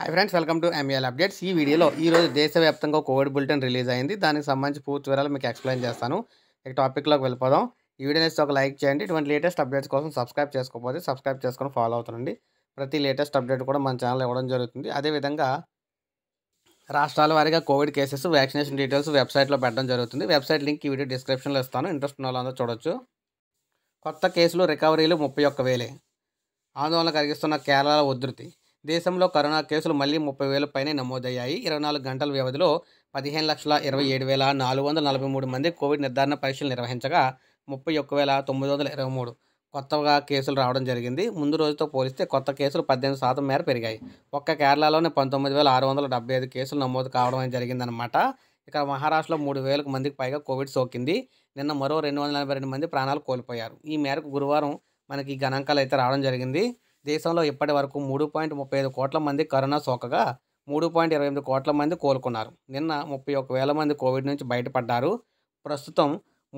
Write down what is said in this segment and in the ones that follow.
high friends welcome to ML updates ఈ వీడియోలో ఈరోజు దేశవ్యాప్తంగా కోవిడ్ బులెటిన్ రిలీజ్ అయింది దానికి సంబంధించి పూర్తి వివరాలు మీకు ఎక్స్ప్లెయిన్ చేస్తాను ఇక టాపిక్లోకి వెళ్ళిపోదాం ఈ వీడియో నేస్తే ఒక లైక్ చేయండి ఇటువంటి లేటెస్ట్ అప్డేట్స్ కోసం సబ్స్క్రైబ్ చేసుకోకపోతే సబ్స్క్రైబ్ చేసుకొని ఫాలో అవుతుంది ప్రతి లేటెస్ట్ అప్డేట్ కూడా మన ఛానల్ ఇవ్వడం జరుగుతుంది అదేవిధంగా రాష్ట్రాల వారిగా కోవిడ్ కేసెస్ వ్యాక్సినేషన్ డీటెయిల్స్ వెబ్సైట్లో పెట్టడం జరుగుతుంది వెబ్సైట్ లింక్ ఈ వీడియో డిస్క్రిప్షన్లో ఇస్తాను ఇంట్రెస్ట్ ఉన్న వాళ్ళందరూ చూడొచ్చు కొత్త కేసులు రికవరీలు ముప్పై ఒక్క వేలే ఆందోళన కలిగిస్తున్న కేరళ ఉధృతి దేశంలో కరోనా కేసులు మళ్లీ ముప్పై వేల పైనే నమోదయ్యాయి ఇరవై నాలుగు గంటల వ్యవధిలో పదిహేను లక్షల ఇరవై ఏడు వేల నాలుగు వందల నలభై మూడు మంది కోవిడ్ నిర్ధారణ పరీక్షలు నిర్వహించగా ముప్పై ఒక్క వేల తొమ్మిది వందల ఇరవై మూడు కొత్తగా కేసులు రావడం జరిగింది ముందు రోజుతో పోలిస్తే కొత్త కేసులు పద్దెనిమిది శాతం మేర పెరిగాయి ఒక్క కేరళలోనే పంతొమ్మిది వేల ఆరు వందల డెబ్బై ఐదు కేసులు నమోదు కావడం జరిగిందనమాట ఇక మహారాష్ట్రలో మూడు వేలకు మందికి పైగా కోవిడ్ సోకింది నిన్న మరో రెండు వందల నలభై రెండు మంది ప్రాణాలు కోల్పోయారు ఈ మేరకు గురువారం మనకి గణాంకాలు అయితే రావడం జరిగింది దేశంలో ఇప్పటి వరకు మూడు పాయింట్ ముప్పై ఐదు కోట్ల మంది కరోనా సోకగా మూడు పాయింట్ ఇరవై ఎనిమిది కోట్ల మంది కోలుకున్నారు నిన్న ముప్పై ఒక వేల మంది కోవిడ్ నుంచి బయటపడ్డారు ప్రస్తుతం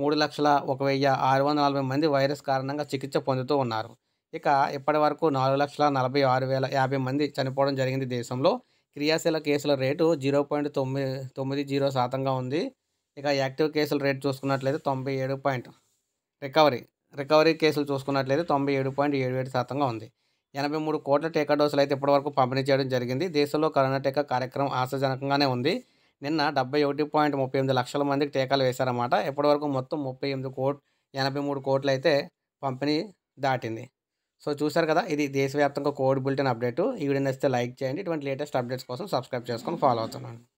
మూడు లక్షల ఒక వెయ్యి ఆరు వందల నలభై మంది వైరస్ కారణంగా చికిత్స పొందుతూ ఉన్నారు ఇక ఇప్పటి వరకు నాలుగు లక్షల నలభై ఆరు వేల యాభై మంది చనిపోవడం జరిగింది దేశంలో క్రియాశీల కేసుల రేటు జీరో పాయింట్ తొమ్మిది తొమ్మిది జీరో శాతంగా ఉంది ఇక యాక్టివ్ కేసుల రేటు చూసుకున్నట్లయితే తొంభై ఏడు పాయింట్ రికవరీ రికవరీ కేసులు చూసుకున్నట్లయితే తొంభై ఏడు పాయింట్ ఏడు ఏడు శాతంగా ఉంది ఎనభై మూడు కోట్ల టీకా డోసులు అయితే ఇప్పటివరకు పంపిణీ చేయడం జరిగింది దేశంలో కరోనా టీకా కార్యక్రమం ఆశాజనకంగానే ఉంది నిన్న డెబ్బై ఒకటి పాయింట్ ముప్పై ఎనిమిది లక్షల మందికి టీకాలు వేశారన్నమాట ఇప్పటివరకు మొత్తం ముప్పై ఎనిమిది కోట్ ఎనభై మూడు కోట్లు అయితే పంపిణీ దాటింది సో చూసారు కదా ఇది దేశవ్యాప్తంగా కోవిడ్ బులెటిన్ అప్డేట్ ఈ వీడియో నచ్చితే లైక్ చేయండి ఇటువంటి లేటెస్ట్ అప్డేట్స్ కోసం సబ్స్క్రైబ్ చేసుకొని ఫాలో అవుతున్నాను